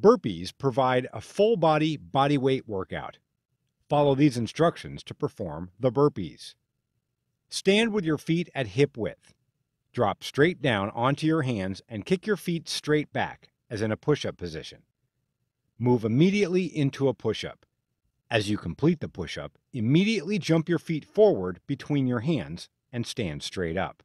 Burpees provide a full body body weight workout. Follow these instructions to perform the burpees. Stand with your feet at hip width. Drop straight down onto your hands and kick your feet straight back, as in a push up position. Move immediately into a push up. As you complete the push up, immediately jump your feet forward between your hands and stand straight up.